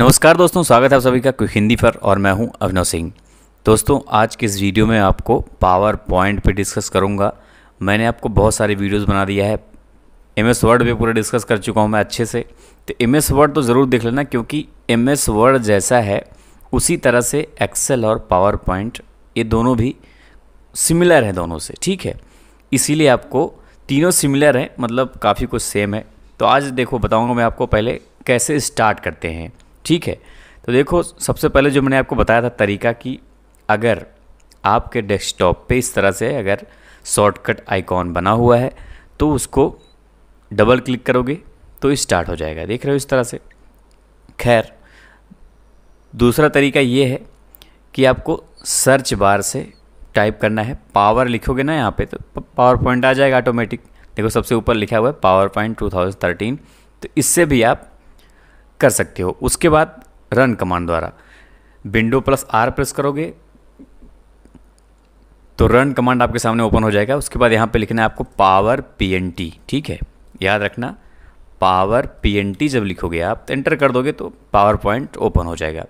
नमस्कार दोस्तों स्वागत है आप सभी का क्विक हिंदी पर और मैं हूं अभिनव सिंह दोस्तों आज के इस वीडियो में आपको पावर पॉइंट पे डिस्कस करूंगा मैंने आपको बहुत सारे वीडियोस बना दिया है एम एस वर्ड पर पूरा डिस्कस कर चुका हूं मैं अच्छे से तो एम एस वर्ड तो ज़रूर देख लेना क्योंकि एम एस वर्ड जैसा है उसी तरह से एक्सेल और पावर पॉइंट ये दोनों भी सिमिलर हैं दोनों से ठीक है इसीलिए आपको तीनों सिमिलर हैं मतलब काफ़ी कुछ सेम है तो आज देखो बताऊँगा मैं आपको पहले कैसे स्टार्ट करते हैं ठीक है तो देखो सबसे पहले जो मैंने आपको बताया था तरीका कि अगर आपके डेस्कटॉप पे इस तरह से अगर शॉर्टकट आइकॉन बना हुआ है तो उसको डबल क्लिक करोगे तो स्टार्ट हो जाएगा देख रहे हो इस तरह से खैर दूसरा तरीका ये है कि आपको सर्च बार से टाइप करना है पावर लिखोगे ना यहाँ पे तो पावर पॉइंट आ जाएगा ऑटोमेटिक देखो सबसे ऊपर लिखा हुआ है पावर पॉइंट टू तो इससे भी आप कर सकते हो उसके बाद रन कमांड द्वारा विंडो प्लस आर प्रेस करोगे तो रन कमांड आपके सामने ओपन हो जाएगा उसके बाद यहाँ पे लिखना है आपको पावर पी ठीक है याद रखना पावर पी जब लिखोगे आप तो एंटर कर दोगे तो पावर पॉइंट ओपन हो जाएगा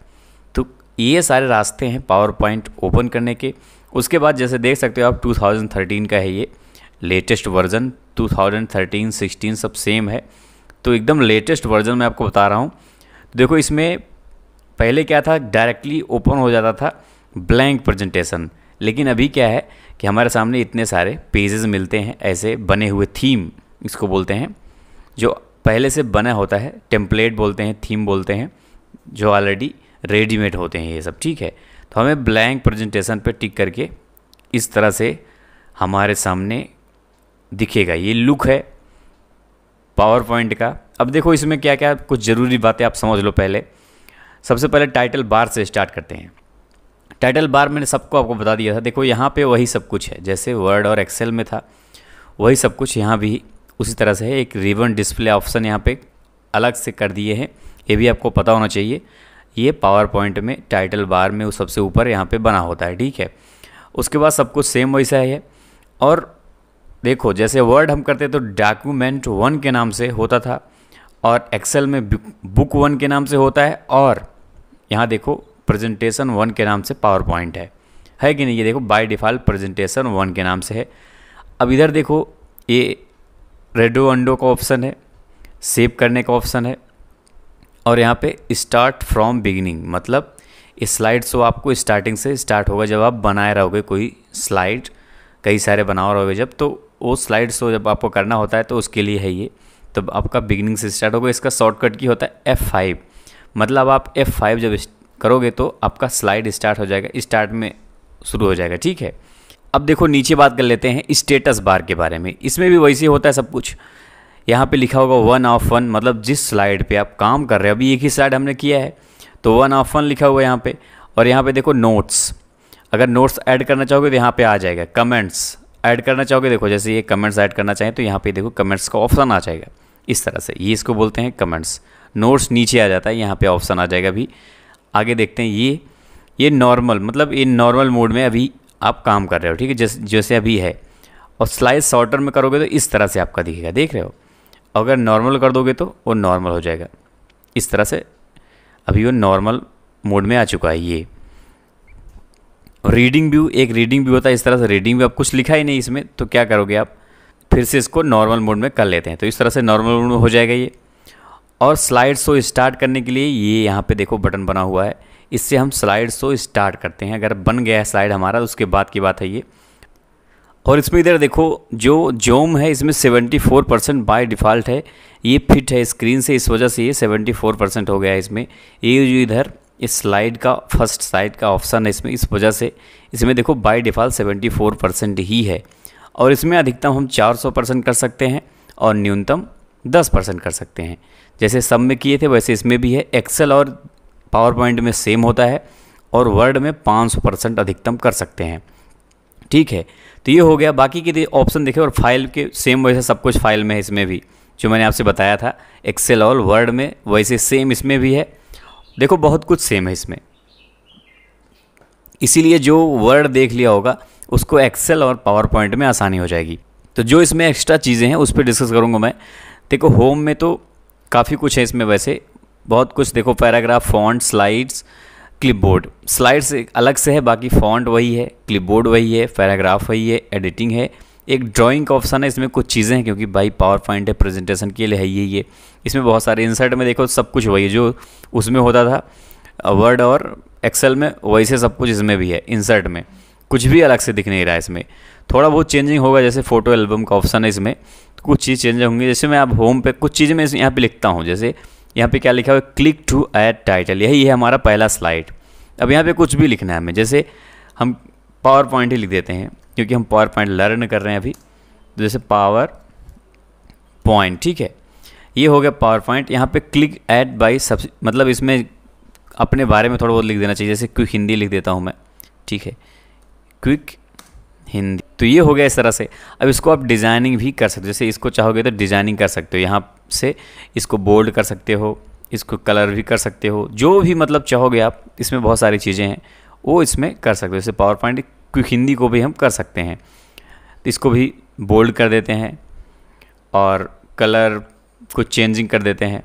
तो ये सारे रास्ते हैं पावर पॉइंट ओपन करने के उसके बाद जैसे देख सकते हो आप 2013 का है ये लेटेस्ट वर्जन 2013, 16 सब सेम है तो एकदम लेटेस्ट वर्जन मैं आपको बता रहा हूँ देखो इसमें पहले क्या था डायरेक्टली ओपन हो जाता था ब्लैंक प्रेजेंटेशन लेकिन अभी क्या है कि हमारे सामने इतने सारे पेजेस मिलते हैं ऐसे बने हुए थीम इसको बोलते हैं जो पहले से बना होता है टेम्पलेट बोलते हैं थीम बोलते हैं जो ऑलरेडी रेडीमेड होते हैं ये सब ठीक है तो हमें ब्लैंक प्रेजेंटेशन पर टिक करके इस तरह से हमारे सामने दिखेगा ये लुक है पावर पॉइंट का अब देखो इसमें क्या क्या कुछ ज़रूरी बातें आप समझ लो पहले सबसे पहले टाइटल बार से स्टार्ट करते हैं टाइटल बार मैंने सबको आपको बता दिया था देखो यहाँ पे वही सब कुछ है जैसे वर्ड और एक्सेल में था वही सब कुछ यहाँ भी उसी तरह से है एक रिबन डिस्प्ले ऑप्शन यहाँ पे अलग से कर दिए हैं ये भी आपको पता होना चाहिए ये पावर पॉइंट में टाइटल बार में वो सबसे ऊपर यहाँ पे बना होता है ठीक है उसके बाद सब कुछ सेम वैसा है और देखो जैसे वर्ड हम करते तो डॉक्यूमेंट वन के नाम से होता था और एक्सेल में बुक वन के नाम से होता है और यहाँ देखो प्रेजेंटेशन वन के नाम से पावर पॉइंट है है कि नहीं ये देखो बाय डिफ़ॉल्ट प्रेजेंटेशन वन के नाम से है अब इधर देखो ये रेडो अंडो का ऑप्शन है सेव करने का ऑप्शन है और यहाँ पे स्टार्ट फ्रॉम बिगिनिंग मतलब इस स्लाइड शो आपको स्टार्टिंग से स्टार्ट होगा जब आप बनाए रहोगे कोई स्लाइड कई सारे बना रहोगे जब तो वो स्लाइड्स शो जब आपको करना होता है तो उसके लिए है ये तो आपका बिगिनिंग से स्टार्ट होगा इसका शॉर्टकट की होता है एफ़ फाइव मतलब आप एफ़ फाइव जब करोगे तो आपका स्लाइड स्टार्ट हो जाएगा स्टार्ट में शुरू हो जाएगा ठीक है अब देखो नीचे बात कर लेते हैं स्टेटस बार के बारे में इसमें भी वैसे होता है सब कुछ यहाँ पे लिखा होगा वन ऑफ वन मतलब जिस स्लाइड पे आप काम कर रहे हो अभी एक ही स्लाइड हमने किया है तो वन ऑफ वन लिखा हुआ है यहाँ पे और यहाँ पे देखो नोट्स अगर नोट्स ऐड करना चाहोगे तो यहाँ पे आ जाएगा कमेंट्स ऐड करना चाहोगे देखो जैसे ये कमेंट्स ऐड करना चाहें तो यहाँ पे देखो कमेंट्स का ऑप्शन आ जाएगा इस तरह से ये इसको बोलते हैं कमेंट्स नोट्स नीचे आ जाता है यहाँ पे ऑप्शन आ जाएगा अभी आगे देखते हैं ये ये नॉर्मल मतलब ये नॉर्मल मोड में अभी आप काम कर रहे हो ठीक है जैसे जैसे अभी है और स्लाइस शॉर्टर में करोगे तो इस तरह से आपका दिखेगा देख रहे हो अगर नॉर्मल कर दोगे तो वो नॉर्मल हो जाएगा इस तरह से अभी वो नॉर्मल मोड में आ चुका है ये रीडिंग व्यू एक रीडिंग व्यू होता है इस तरह से रीडिंग व्यू आप कुछ लिखा ही नहीं इसमें तो क्या करोगे आप फिर से इसको नॉर्मल मोड में कर लेते हैं तो इस तरह से नॉर्मल मोड में हो जाएगा ये और स्लाइड शो स्टार्ट करने के लिए ये यहाँ पे देखो बटन बना हुआ है इससे हम स्लाइड शो स्टार्ट करते हैं अगर बन गया है स्लाइड हमारा तो उसके बाद की बात है ये और इसमें इधर देखो जो जोम है इसमें 74 परसेंट बाई डिफ़ॉल्ट है ये फिट है स्क्रीन से इस वजह से ये 74 परसेंट हो गया है इसमें ये जो इधर इस स्लाइड का फर्स्ट साइड का ऑप्शन है इसमें इस वजह से इसमें देखो by default seventy four percent ही है और इसमें अधिकतम हम चार सौ परसेंट कर सकते हैं और न्यूनतम दस परसेंट कर सकते हैं जैसे सब में किए थे वैसे इसमें भी है एक्सेल और पावर पॉइंट में सेम होता है और वर्ड में पाँच परसेंट अधिकतम कर सकते हैं ठीक है तो ये हो गया बाकी के ऑप्शन देखें और फाइल के सेम वैसे सब कुछ फाइल में है इसमें भी जो मैंने आपसे बताया था एक्सेल और वर्ड में वैसे सेम इसमें भी है देखो बहुत कुछ सेम है इसमें इसीलिए जो वर्ड देख लिया होगा उसको एक्सेल और पावर पॉइंट में आसानी हो जाएगी तो जो इसमें एक्स्ट्रा चीज़ें हैं उस पर डिस्कस करूँगा मैं देखो होम में तो काफ़ी कुछ है इसमें वैसे बहुत कुछ देखो paragraph font slides clipboard slides अलग से है बाकी फॉन्ट वही है क्लिपबोर्ड वही है पैराग्राफ वही है एडिटिंग है एक ड्राइंग का ऑप्शन है इसमें कुछ चीज़ें हैं क्योंकि भाई पावर पॉइंट है प्रेजेंटेशन के लिए है ये ये इसमें बहुत सारे इंसर्ट में देखो सब कुछ वही जो उसमें होता था वर्ड और एक्सेल में वैसे सब कुछ इसमें भी है इंसर्ट में कुछ भी अलग से दिख नहीं रहा है इसमें थोड़ा बहुत चेंजिंग होगा जैसे फ़ोटो एल्बम का ऑप्शन है इसमें कुछ चीज़ चेंज होंगी जैसे मैं आप होम पे कुछ चीज़ें मैं यहाँ पे लिखता हूँ जैसे यहाँ पे क्या लिखा हुआ है क्लिक टू ऐड टाइटल यही है हमारा पहला स्लाइड अब यहाँ पे कुछ भी लिखना है हमें जैसे हम पावर पॉइंट ही लिख देते हैं क्योंकि हम पावर पॉइंट लर्न कर रहे हैं अभी तो जैसे पावर पॉइंट ठीक है ये हो गया पावर पॉइंट यहाँ पे क्लिक ऐड बाई सब मतलब इसमें अपने बारे में थोड़ा बहुत लिख देना चाहिए जैसे क्विक हिंदी लिख देता हूँ मैं ठीक है क्विक हिंदी तो ये हो गया इस तरह से अब इसको आप डिज़ाइनिंग भी कर सकते हो जैसे इसको चाहोगे तो डिज़ाइनिंग कर सकते हो यहाँ से इसको बोल्ड कर सकते हो इसको कलर भी कर सकते हो जो भी मतलब चाहोगे आप इसमें बहुत सारी चीज़ें हैं वो इसमें कर सकते हो जैसे पावर पॉइंट क्योंकि हिंदी को भी हम कर सकते हैं इसको भी बोल्ड कर देते हैं और कलर को चेंजिंग कर देते हैं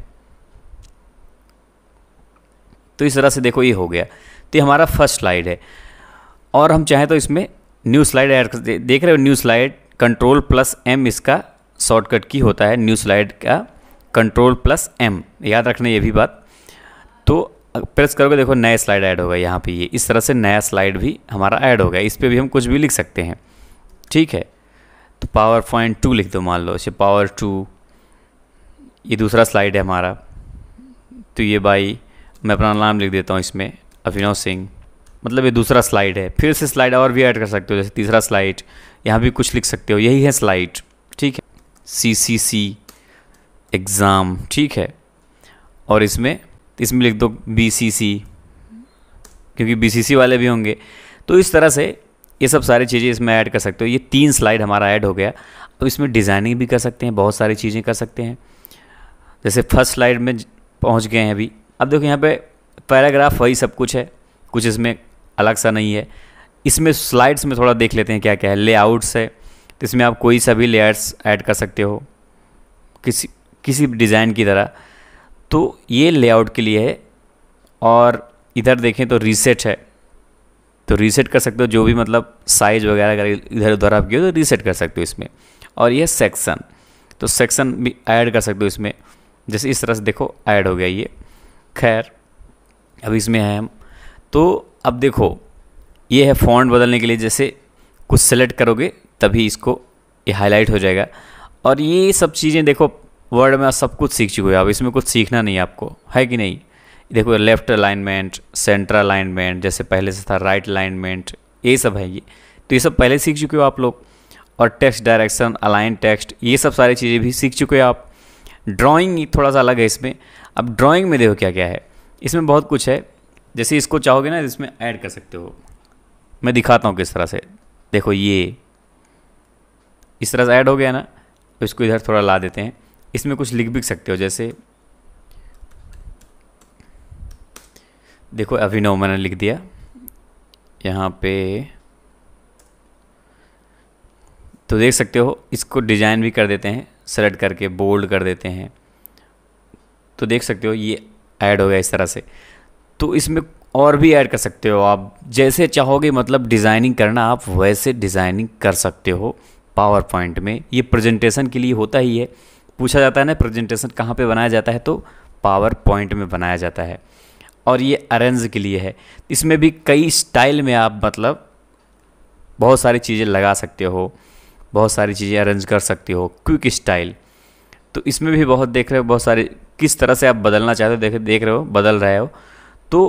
तो इस तरह से देखो ये हो गया तो ये हमारा फर्स्ट स्लाइड है और हम चाहें तो इसमें न्यू स्लाइड ऐड कर देख रहे हो new slide control plus M इसका शॉर्टकट की होता है न्यू स्लाइड का कंट्रोल प्लस एम याद रखना ये भी बात तो प्रेस करोगे देखो नया स्लाइड ऐड हो गए यहाँ पे ये इस तरह से नया स्लाइड भी हमारा ऐड हो गया इस पर भी हम कुछ भी लिख सकते हैं ठीक है तो पावर पॉइंट टू लिख दो मान लो इसे पावर टू ये दूसरा स्लाइड है हमारा तो ये भाई मैं अपना नाम लिख देता हूँ इसमें अभिनव सिंह मतलब ये दूसरा स्लाइड है फिर से स्लाइड और भी ऐड कर सकते हो जैसे तीसरा स्लाइड यहाँ भी कुछ लिख सकते हो यही है स्लाइड ठीक है सी सी सी एग्ज़ाम ठीक है और इसमें तो इसमें लिख दो बी सी सी क्योंकि बी सी सी वाले भी होंगे तो इस तरह से ये सब सारी चीज़ें इसमें ऐड कर सकते हो ये तीन स्लाइड हमारा ऐड हो गया अब इसमें डिज़ाइनिंग भी कर सकते हैं बहुत सारी चीज़ें कर सकते हैं जैसे फर्स्ट स्लाइड में पहुंच गए हैं अभी अब देखो यहाँ पे पैराग्राफ वही सब कुछ है कुछ इसमें अलग सा नहीं है इसमें स्लाइड्स में थोड़ा देख लेते हैं क्या क्या है लेआउट्स है तो इसमें आप कोई सा भी लेयर्स ऐड कर सकते हो किसी किसी डिज़ाइन की तरह तो ये लेआउट के लिए है और इधर देखें तो रीसेट है तो रीसेट कर सकते हो जो भी मतलब साइज वगैरह अगर इधर उधर आप किए तो रीसेट कर सकते हो इसमें और यह सेक्शन तो सेक्शन भी ऐड कर सकते हो इसमें जैसे इस तरह से देखो ऐड हो गया ये खैर अब इसमें है हम तो अब देखो ये है फॉन्ट बदलने के लिए जैसे कुछ सेलेक्ट करोगे तभी इसको ये हाईलाइट हो जाएगा और ये सब चीज़ें देखो वर्ड में आप सब कुछ सीख चुके हो आप इसमें कुछ सीखना नहीं आपको है कि नहीं देखो लेफ्ट अलाइनमेंट सेंटर अलाइनमेंट जैसे पहले से था राइट अलाइनमेंट ये सब है ये तो ये सब पहले सीख चुके हो आप लोग और टेक्स्ट डायरेक्शन अलाइन टेक्स्ट ये सब सारी चीज़ें भी सीख चुके हो आप ड्राइंग थोड़ा सा अलग है इसमें अब ड्राइंग में देखो क्या क्या है इसमें बहुत कुछ है जैसे इसको चाहोगे ना इसमें ऐड कर सकते हो मैं दिखाता हूँ किस तरह से देखो ये इस तरह से ऐड हो गया ना तो इसको इधर थोड़ा ला देते हैं इसमें कुछ लिख भी सकते हो जैसे देखो अभिनव मैंने लिख दिया यहाँ पे तो देख सकते हो इसको डिज़ाइन भी कर देते हैं सेलेक्ट करके बोल्ड कर देते हैं तो देख सकते हो ये ऐड हो गया इस तरह से तो इसमें और भी ऐड कर सकते हो आप जैसे चाहोगे मतलब डिज़ाइनिंग करना आप वैसे डिज़ाइनिंग कर सकते हो पावर पॉइंट में ये प्रेजेंटेशन के लिए होता ही है पूछा जाता है ना प्रेजेंटेशन कहाँ पे बनाया जाता है तो पावर पॉइंट में बनाया जाता है और ये अरेंज के लिए है इसमें भी कई स्टाइल में आप मतलब बहुत सारी चीज़ें लगा सकते हो बहुत सारी चीज़ें अरेंज कर सकते हो क्विक स्टाइल तो इसमें भी बहुत देख रहे हो बहुत सारे किस तरह से आप बदलना चाहते हो देख देख रहे हो बदल रहे हो तो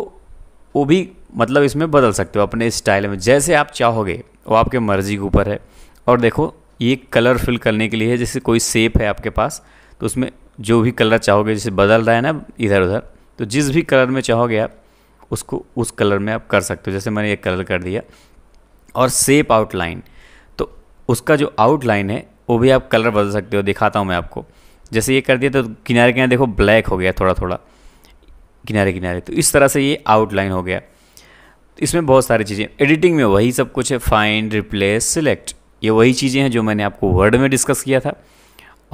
वो भी मतलब इसमें बदल सकते हो अपने स्टाइल में जैसे आप चाहोगे वो आपके मर्ज़ी के ऊपर है और देखो ये कलर फिल करने के लिए है जैसे कोई सेप है आपके पास तो उसमें जो भी कलर चाहोगे जैसे बदल रहा है ना इधर उधर तो जिस भी कलर में चाहोगे आप उसको उस कलर में आप कर सकते हो जैसे मैंने एक कलर कर दिया और सेप आउटलाइन तो उसका जो आउटलाइन है वो भी आप कलर बदल सकते हो दिखाता हूँ मैं आपको जैसे ये कर दिया तो किनारे किनारे देखो ब्लैक हो गया थोड़ा थोड़ा किनारे किनारे तो इस तरह से ये आउटलाइन हो गया इसमें बहुत सारी चीज़ें एडिटिंग में वही सब कुछ है फाइंड रिप्लेस सिलेक्ट ये वही चीज़ें हैं जो मैंने आपको वर्ड में डिस्कस किया था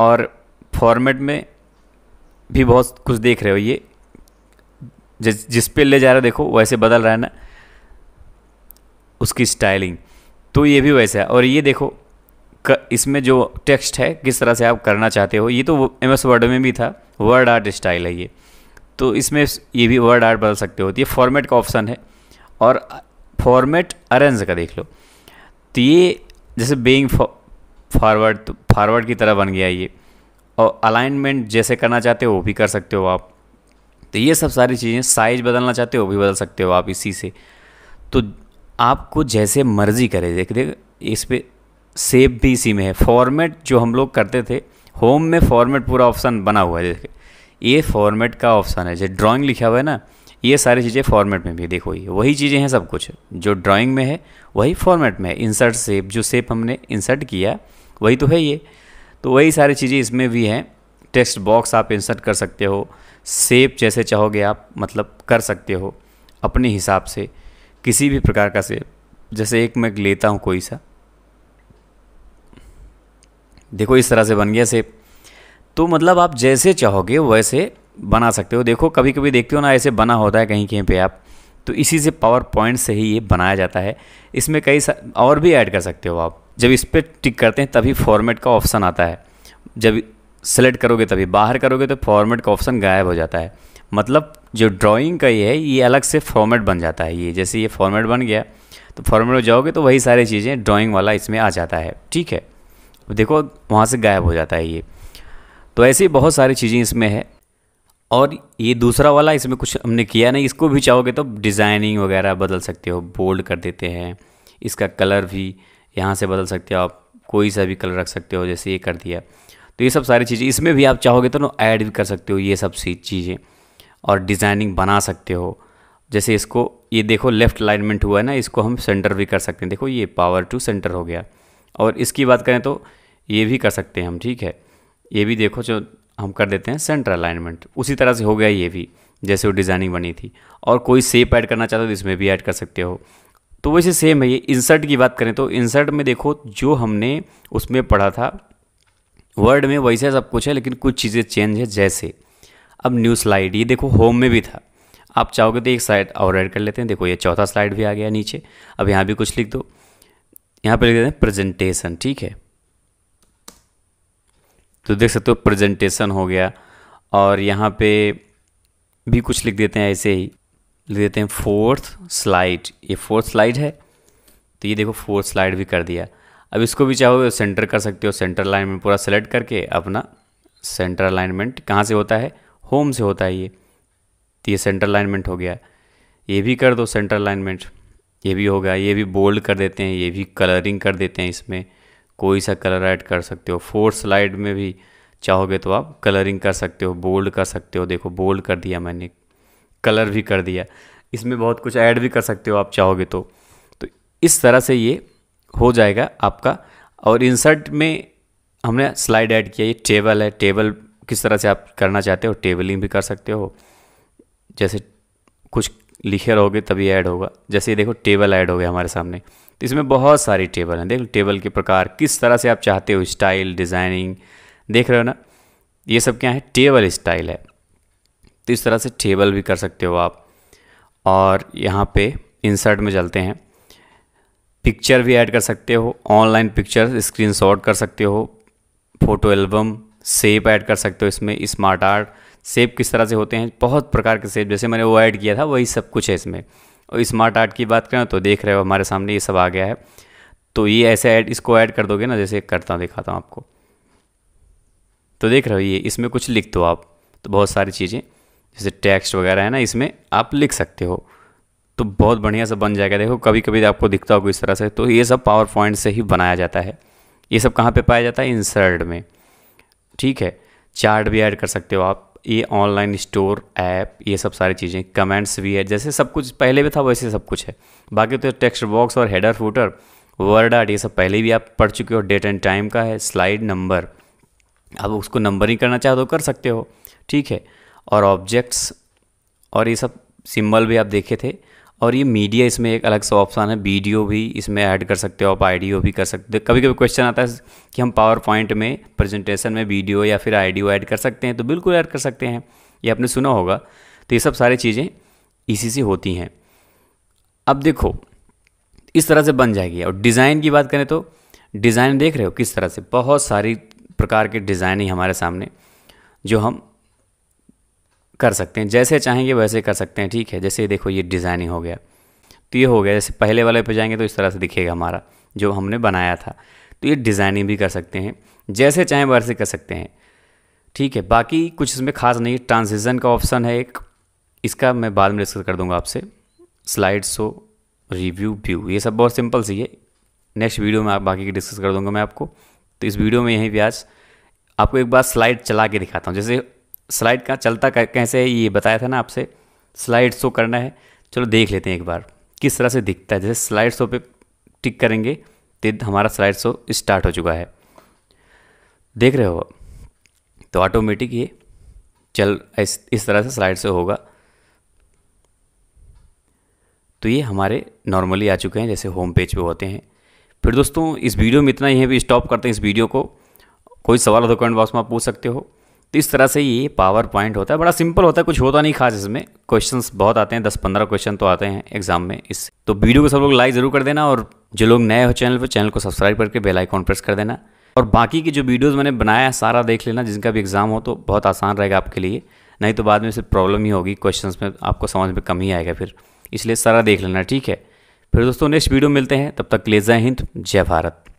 और फॉर्मेट में भी बहुत कुछ देख रहे हो ये जिस जिस पे ले जा रहा देखो वैसे बदल रहा है ना उसकी स्टाइलिंग तो ये भी वैसा है और ये देखो इसमें जो टेक्स्ट है किस तरह से आप करना चाहते हो ये तो एम एस वर्ड में भी था वर्ड आर्ट स्टाइल है ये तो इसमें ये भी वर्ड आर्ट बदल सकते हो तो ये फॉर्मेट का ऑप्शन है और फॉर्मेट अरेंज का देख लो तो ये जैसे बीइंग फॉरवर्ड फॉरवर्ड की तरह बन गया ये और अलाइनमेंट जैसे करना चाहते हो वो भी कर सकते हो आप तो ये सब सारी चीज़ें साइज बदलना चाहते हो वो भी बदल सकते हो आप इसी से तो आपको जैसे मर्जी करे देख देख इस पर सेप भी इसी में है फॉर्मेट जो हम लोग करते थे होम में फॉर्मेट पूरा ऑप्शन बना हुआ है देखिए ये फॉर्मेट का ऑप्शन है जैसे ड्राइंग लिखा हुआ है ना ये सारी चीज़ें फॉर्मेट में भी देखो ये वही चीज़ें हैं सब कुछ जो ड्राइंग में है वही फॉर्मेट में है इंसर्ट सेप जो सेप हमने इंसर्ट किया वही तो है ये तो वही सारी चीज़ें इसमें भी हैं टेक्स्ट बॉक्स आप इंसर्ट कर सकते हो सेप जैसे चाहोगे आप मतलब कर सकते हो अपने हिसाब से किसी भी प्रकार का सेप जैसे एक मैं लेता हूँ कोई सा देखो इस तरह से बन गया सेप तो मतलब आप जैसे चाहोगे वैसे बना सकते हो देखो कभी कभी देखते हो ना ऐसे बना होता है कहीं कहीं पे आप तो इसी से पावर पॉइंट से ही ये बनाया जाता है इसमें कई और भी ऐड कर सकते हो आप जब इस पर टिक करते हैं तभी फॉर्मेट का ऑप्शन आता है जब सेलेक्ट करोगे तभी बाहर करोगे तो फॉर्मेट का ऑप्शन गायब हो जाता है मतलब जो ड्राइंग का ये है ये अलग से फॉर्मेट बन जाता है ये जैसे ये फॉर्मेट बन गया तो फॉर्मेट में जाओगे तो वही सारी चीज़ें ड्राइंग वाला इसमें आ जाता है ठीक है देखो वहाँ से गायब हो जाता है ये तो ऐसी बहुत सारी चीज़ें इसमें है और ये दूसरा वाला इसमें कुछ हमने किया नहीं इसको भी चाहोगे तो डिज़ाइनिंग वगैरह बदल सकते हो बोल्ड कर देते हैं इसका कलर भी यहाँ से बदल सकते हो आप कोई सा भी कलर रख सकते हो जैसे ये कर दिया तो ये सब सारी चीज़ें इसमें भी आप चाहोगे तो ना ऐड भी कर सकते हो ये सब सी चीज़ें और डिज़ाइनिंग बना सकते हो जैसे इसको ये देखो लेफ़्ट अलाइनमेंट हुआ है ना इसको हम सेंटर भी कर सकते हैं देखो ये पावर टू सेंटर हो गया और इसकी बात करें तो ये भी कर सकते हैं हम ठीक है ये भी देखो जो हम कर देते हैं सेंटर अलाइनमेंट उसी तरह से हो गया ये भी जैसे वो डिज़ाइनिंग बनी थी और कोई सेप ऐड करना चाहते हो तो इसमें भी ऐड कर सकते हो तो वैसे सेम है ये इंसर्ट की बात करें तो इंसर्ट में देखो जो हमने उसमें पढ़ा था वर्ड में वैसे सब कुछ है लेकिन कुछ चीज़ें चेंज है जैसे अब न्यू स्लाइड ये देखो होम में भी था आप चाहोगे तो एक स्लाइड और ऐड कर लेते हैं देखो ये चौथा स्लाइड भी आ गया नीचे अब यहाँ भी कुछ लिख दो यहाँ पर लिख देते हैं प्रेजेंटेशन ठीक है तो देख सकते हो प्रेजेंटेशन हो गया और यहाँ पे भी कुछ लिख देते हैं ऐसे ही लिख देते हैं फोर्थ स्लाइड ये फोर्थ स्लाइड है तो ये देखो फोर्थ स्लाइड भी कर दिया अब इसको भी चाहो सेंटर तो कर सकते हो सेंटर लाइन में पूरा सेलेक्ट करके अपना सेंटर अलाइनमेंट कहाँ से होता है होम से होता है ये तो ये सेंटर अलाइनमेंट हो गया ये भी कर दो सेंटर अलाइनमेंट ये भी होगा ये भी बोल्ड कर देते हैं ये भी कलरिंग कर देते हैं इसमें कोई सा कलर ऐड कर सकते हो फोर स्लाइड में भी चाहोगे तो आप कलरिंग कर सकते हो बोल्ड कर सकते हो देखो बोल्ड कर दिया मैंने कलर भी कर दिया इसमें बहुत कुछ ऐड भी कर सकते हो आप चाहोगे तो तो इस तरह से ये हो जाएगा आपका और इंसर्ट में हमने स्लाइड ऐड किया ये टेबल है टेबल किस तरह से आप करना चाहते हो टेबलिंग भी कर सकते हो जैसे कुछ लिखे रहोगे तभी ऐड होगा जैसे ये देखो टेबल ऐड हो गया हमारे सामने तो इसमें बहुत सारी टेबल हैं देख लो टेबल के प्रकार किस तरह से आप चाहते हो स्टाइल डिज़ाइनिंग देख रहे हो ना ये सब क्या है टेबल स्टाइल है तो इस तरह से टेबल भी कर सकते हो आप और यहाँ पे इंसर्ट में चलते हैं पिक्चर भी ऐड कर सकते हो ऑनलाइन पिक्चर स्क्रीनशॉट कर सकते हो फ़ोटो एल्बम सेप ऐड कर सकते हो इसमें स्मार्ट आर्ट सेप किस तरह से होते हैं बहुत प्रकार के सेप जैसे मैंने वो ऐड किया था वही सब कुछ है इसमें और स्मार्ट आर्ट की बात करें तो देख रहे हो हमारे सामने ये सब आ गया है तो ये ऐसे ऐड इसको ऐड कर दोगे ना जैसे करता दिखाता हूँ आपको तो देख रहे हो ये इसमें कुछ लिख दो आप तो बहुत सारी चीज़ें जैसे टेक्स्ट वगैरह है ना इसमें आप लिख सकते हो तो बहुत बढ़िया से बन जाएगा देखो कभी कभी तो आपको दिखता होगा इस तरह से तो ये सब पावर पॉइंट से ही बनाया जाता है ये सब कहाँ पे पाया जाता है इंसर्ट में ठीक है चार्ट भी ऐड कर सकते हो आप ये ऑनलाइन स्टोर ऐप ये सब सारी चीज़ें कमेंट्स भी है जैसे सब कुछ पहले भी था वैसे सब कुछ है बाकी तो टेक्स्ट बॉक्स और हेडर फूटर वर्ड आर्ट ये सब पहले भी आप पढ़ चुके हो डेट एंड टाइम का है स्लाइड नंबर आप उसको नंबरिंग करना चाहे तो कर सकते हो ठीक है और ऑब्जेक्ट्स और ये सब सिम्बल भी आप देखे थे और ये मीडिया इसमें एक अलग सा ऑप्शन है वीडियो भी इसमें ऐड कर सकते हो आप आईडियो भी कर सकते हो कभी कभी क्वेश्चन आता है कि हम पावर पॉइंट में प्रेजेंटेशन में वीडियो या फिर आईडियो ऐड कर सकते हैं तो बिल्कुल ऐड कर सकते हैं ये आपने सुना होगा तो ये सब सारी चीज़ें इसी से होती हैं अब देखो इस तरह से बन जाएगी और डिज़ाइन की बात करें तो डिज़ाइन देख रहे हो किस तरह से बहुत सारी प्रकार के डिज़ाइन ही हमारे सामने जो हम कर सकते हैं जैसे चाहेंगे वैसे कर सकते हैं ठीक है जैसे देखो ये डिज़ाइनिंग हो गया तो ये हो गया जैसे पहले वाले पे जाएंगे तो इस तरह से दिखेगा हमारा जो हमने बनाया था तो ये डिज़ाइनिंग भी कर सकते हैं जैसे चाहें वैसे कर सकते हैं ठीक है बाकी कुछ इसमें खास नहीं है ट्रांजिशन का ऑप्शन है एक इसका मैं बाद में डिस्कस कर दूंगा आपसे स्लाइड शो रिव्यू व्यू ये सब बहुत सिंपल सी है नेक्स्ट वीडियो में आप बाकी की डिस्कस कर दूंगा मैं आपको तो इस वीडियो में यहीं पे आज आपको एक बार स्लाइड चला के दिखाता हूँ जैसे स्लाइड का चलता कैसे ये बताया था ना आपसे स्लाइड शो करना है चलो देख लेते हैं एक बार किस तरह से दिखता है जैसे स्लाइड शो पे टिक करेंगे तो हमारा स्लाइड शो स्टार्ट हो चुका है देख रहे हो तो ऑटोमेटिक ये चल इस इस तरह से स्लाइड से होगा तो ये हमारे नॉर्मली आ चुके हैं जैसे होम पेज पे होते हैं फिर दोस्तों इस वीडियो में इतना ही है भी स्टॉप करते हैं इस वीडियो को कोई सवाल हो तो कमेंट बॉक्स में आप पूछ सकते हो तो इस तरह से ये पावर पॉइंट होता है बड़ा सिंपल होता है कुछ होता नहीं खास इसमें क्वेश्चन बहुत आते हैं दस पंद्रह क्वेश्चन तो आते हैं एग्जाम में इस तो वीडियो को सब लोग लाइक ज़रूर कर देना और जो लोग नए हो चैनल पर चैनल को सब्सक्राइब करके बेल आइकॉन प्रेस कर देना और बाकी की जो वीडियोज़ मैंने बनाया है सारा देख लेना जिनका भी एग्ज़ाम हो तो बहुत आसान रहेगा आपके लिए नहीं तो बाद में सिर्फ प्रॉब्लम ही होगी क्वेश्चन में आपको समझ में कम ही आएगा फिर इसलिए सारा देख लेना ठीक है फिर दोस्तों नेक्स्ट वीडियो मिलते हैं तब तक ले जय हिंद जय भारत